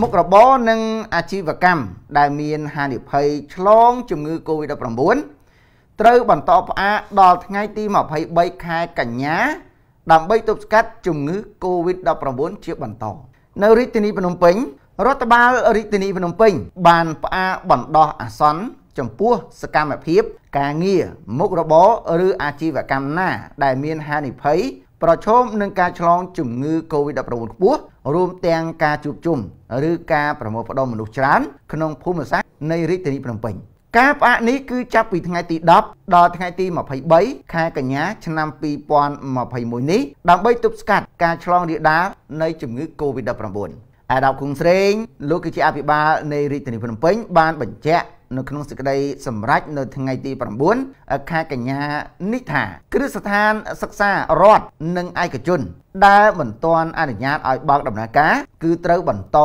មុខរបរនិងអាជីវកម្មដែលមានហានិភ័យឆ្លងជំងឺ Covid-19 ត្រូវបន្តផ្អាកដល់ថ្ងៃទី23ខែកញ្ញាដើម្បីទប់ស្កាត់ជំងឺ Covid-19 ជាបន្តនៅរាជធានីភ្នំពេញរដ្ឋបាលរាជធានីភ្នំពេញបានផ្អាកបណ្ដោះអាសន្នចំពោះសកម្មភាពការងារមុខរបរឬអាជីវកម្មណាដែលមានហានិភ័យប្រឈមនឹងការឆ្លង ជំងឺ Covid-19 ខ្ពស់រួម ទាំងការជួបជុំឬការប្រមូលផ្ដុំមនុស្សច្រើន ក្នុងភូមិសាស្ត្រនៃរាជធានីភ្នំពេញ ការផ្អាកនេះគឺចាប់ពីថ្ងៃទី10ដល់ថ្ងៃទី23ខែកញ្ញាឆ្នាំ2021នេះដើម្បីទប់ស្កាត់ការឆ្លងរាលដាលនៃជំងឺ Covid-19 អាដាមគុងស្រេងលោកគឺជាអភិបាលនៃរាជធានីភ្នំពេញបានបញ្ជាក់នៅក្នុងសេចក្តីសម្រេចនៅថ្ងៃទី9ខែកញ្ញានេះថាគ្រឹះស្ថានសិក្សារដ្ឋនិងឯកជនដែលមិនទាន់អនុញ្ញាតឲ្យបើកដំណើរការគឺត្រូវបន្ត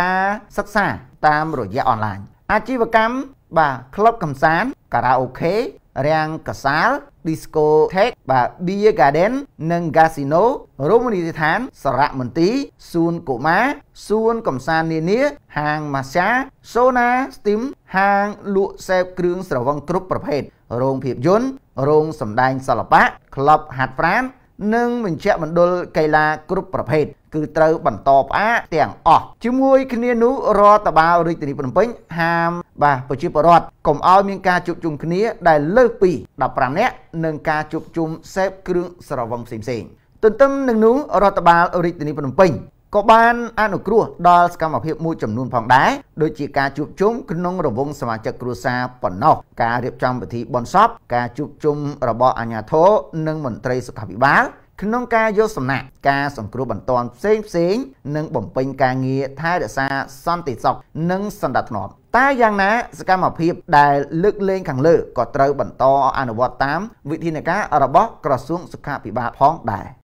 ការសិក្សាតាមរយៈអនឡាញអាជីវកម្មបាទក្លឹបកំសាន្តការ៉ាអូខេរាំងកសាល Disco Tech បាទ Beer Garden និង Casino រមណីយដ្ឋានសារមន្ទីរសួនកុមារសួនកំសាន្តនានាហាងម៉ាស្សាសូណា Steam ហាងលក់សេពគ្រឿង ស្រវឹងគ្រប់ប្រភេទរោងភាពយន្តរោងសម្ដែងសិល្បៈក្លឹបហាត់ប្រាណនិងមជ្ឈមណ្ឌលកីឡាគ្រប់ប្រភេទគឺត្រូវបន្តផ្អាកទាំងអស់ជាមួយគ្នានោះរដ្ឋបាលរាជធានីភ្នំពេញហាម បាទប្រជាពលរដ្ឋកុំឲ្យមានការជួបជុំគ្នាដែលលើសពី15នាក់និងការជួបជុំសេពគ្រឿងស្រវឹងផ្សេងៗទន្ទឹមនឹងនោះរដ្ឋបាលរាជធានីភ្នំពេញក៏បានអនុគ្រោះដល់សកម្មភាពមួយចំនួនផងដែរដូចជាការជួបជុំក្នុងរង្វង់សមាជិកគ្រួសារប៉ុណ្ណោះការរៀបចំពិធីបុណ្យសពការជួបជុំរបស់អាជ្ញាធរនិងមន្ត្រីសុខាភិបាលក្នុងការយកសំណាក់ការសង្គ្រោះបន្ទាន់ផ្សេងផ្សេងនិងបំពេញការងារថែរក្សាសន្តិសុខនិងសន្តិធ្នាប់តែយ៉ាងណាសកម្មភាពដែលលើកលែងខាងលើក៏ត្រូវបន្តអនុវត្តតាមវិធានការរបស់ក្រសួងសុខាភិបាលផងដែរ។